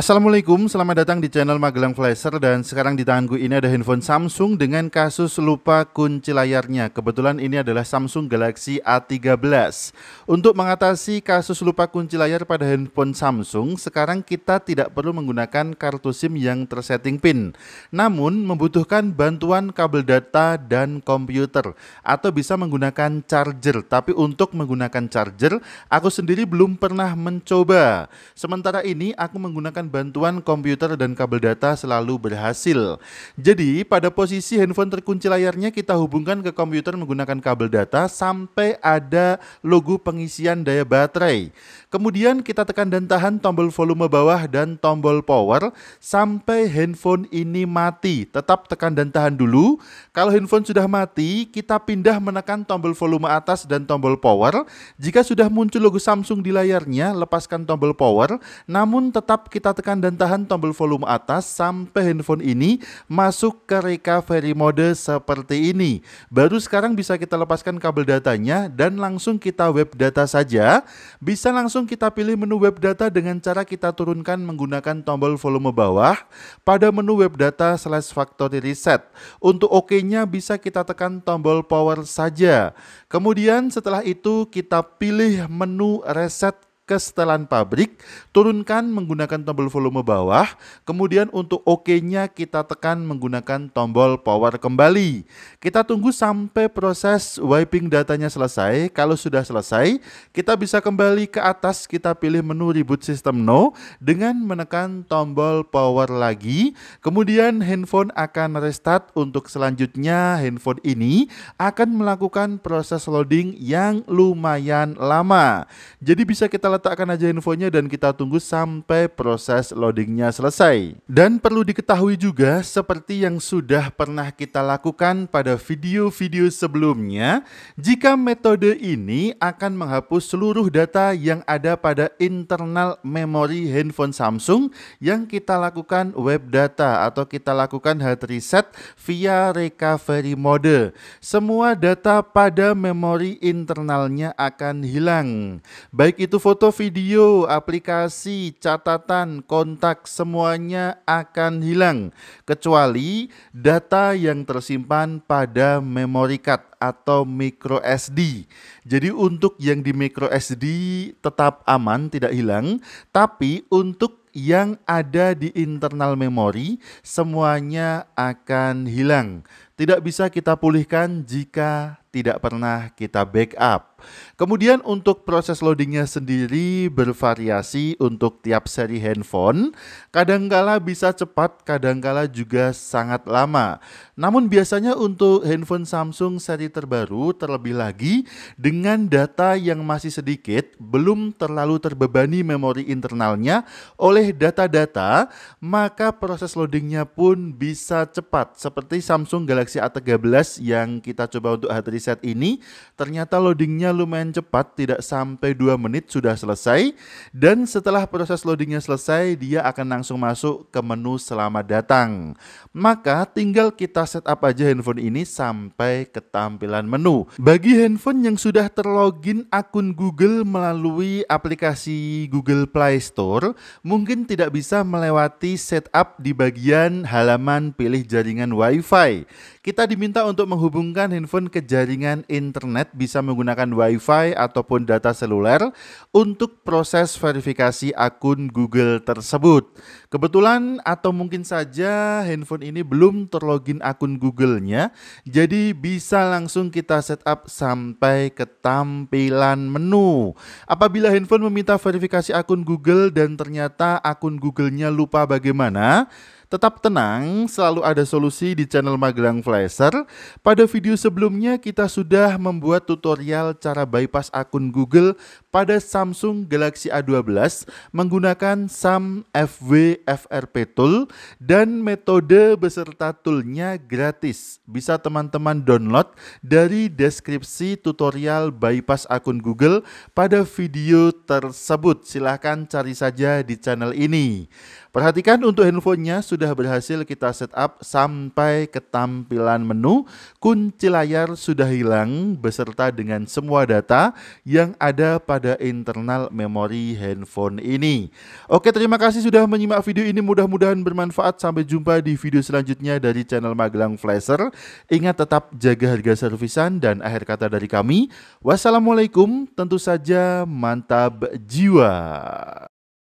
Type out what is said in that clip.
Assalamualaikum, selamat datang di channel Magelang Flasher dan sekarang di tanganku ini ada handphone Samsung dengan kasus lupa kunci layarnya. Kebetulan ini adalah Samsung Galaxy A13. Untuk mengatasi kasus lupa kunci layar pada handphone Samsung, sekarang kita tidak perlu menggunakan kartu SIM yang tersetting PIN. Namun membutuhkan bantuan kabel data dan komputer atau bisa menggunakan charger. Tapi untuk menggunakan charger, aku sendiri belum pernah mencoba. Sementara ini aku menggunakan bantuan komputer dan kabel data selalu berhasil. Jadi, pada posisi handphone terkunci layarnya kita hubungkan ke komputer menggunakan kabel data sampai ada logo pengisian daya baterai. Kemudian kita tekan dan tahan tombol volume bawah dan tombol power sampai handphone ini mati. Tetap tekan dan tahan dulu. Kalau handphone sudah mati, kita pindah menekan tombol volume atas dan tombol power. Jika sudah muncul logo Samsung di layarnya, lepaskan tombol power, namun tetap kita kita tekan dan tahan tombol volume atas sampai handphone ini masuk ke recovery mode seperti ini. Baru sekarang bisa kita lepaskan kabel datanya dan langsung kita web data saja. Bisa langsung kita pilih menu web data dengan cara kita turunkan menggunakan tombol volume bawah pada menu web data slash factory reset. Untuk OK-nya bisa kita tekan tombol power saja. Kemudian setelah itu kita pilih menu reset ke setelan pabrik, turunkan menggunakan tombol volume bawah, kemudian untuk OK-nya kita tekan menggunakan tombol power kembali. Kita tunggu sampai proses wiping datanya selesai. Kalau sudah selesai, kita bisa kembali ke atas, kita pilih menu reboot system no dengan menekan tombol power lagi. Kemudian handphone akan restart untuk selanjutnya handphone ini akan melakukan proses loading yang lumayan lama. Jadi bisa kita letakkan aja infonya dan kita tunggu sampai proses loadingnya selesai. Dan perlu diketahui juga seperti yang sudah pernah kita lakukan pada video-video sebelumnya, jika metode ini akan menghapus seluruh data yang ada pada internal memori handphone Samsung yang kita lakukan web data atau kita lakukan hard reset via recovery mode. Semua data pada memori internalnya akan hilang. Baik itu foto video, aplikasi, catatan, kontak semuanya akan hilang kecuali data yang tersimpan pada memory card atau micro SD. Jadi untuk yang di micro SD tetap aman, tidak hilang, tapi untuk yang ada di internal memory semuanya akan hilang tidak bisa kita pulihkan jika tidak pernah kita backup. Kemudian untuk proses loadingnya sendiri bervariasi untuk tiap seri handphone, kadangkala bisa cepat, kadangkala juga sangat lama. Namun biasanya untuk handphone Samsung seri terbaru terlebih lagi dengan data yang masih sedikit, belum terlalu terbebani memori internalnya oleh data-data, maka proses loadingnya pun bisa cepat seperti Samsung Galaxy Galaxy A13 yang kita coba untuk hard reset ini ternyata loadingnya lumayan cepat, tidak sampai 2 menit sudah selesai dan setelah proses loadingnya selesai dia akan langsung masuk ke menu selamat datang. Maka tinggal kita setup aja handphone ini sampai ke tampilan menu. Bagi handphone yang sudah terlogin akun Google melalui aplikasi Google Play Store, mungkin tidak bisa melewati setup di bagian halaman pilih jaringan Wi-Fi. Kita diminta untuk menghubungkan handphone ke jaringan internet bisa menggunakan Wi-Fi ataupun data seluler untuk proses verifikasi akun Google tersebut. Kebetulan atau mungkin saja handphone ini belum terlogin akun Google-nya, jadi bisa langsung kita setup sampai ke tampilan menu. Apabila handphone meminta verifikasi akun Google dan ternyata akun Google-nya lupa bagaimana, Tetap tenang, selalu ada solusi di channel Magelang Flasher. Pada video sebelumnya kita sudah membuat tutorial cara bypass akun Google pada Samsung Galaxy A12 menggunakan SAM FW FRP Tool dan metode beserta toolnya gratis. Bisa teman-teman download dari deskripsi tutorial bypass akun Google pada video tersebut. Silahkan cari saja di channel ini. Perhatikan untuk handphonenya sudah sudah berhasil kita setup sampai ke tampilan menu, kunci layar sudah hilang beserta dengan semua data yang ada pada internal memori handphone ini. Oke, terima kasih sudah menyimak video ini. Mudah-mudahan bermanfaat. Sampai jumpa di video selanjutnya dari channel Magelang Flasher. Ingat tetap jaga harga servisan dan akhir kata dari kami. Wassalamualaikum, tentu saja mantap jiwa.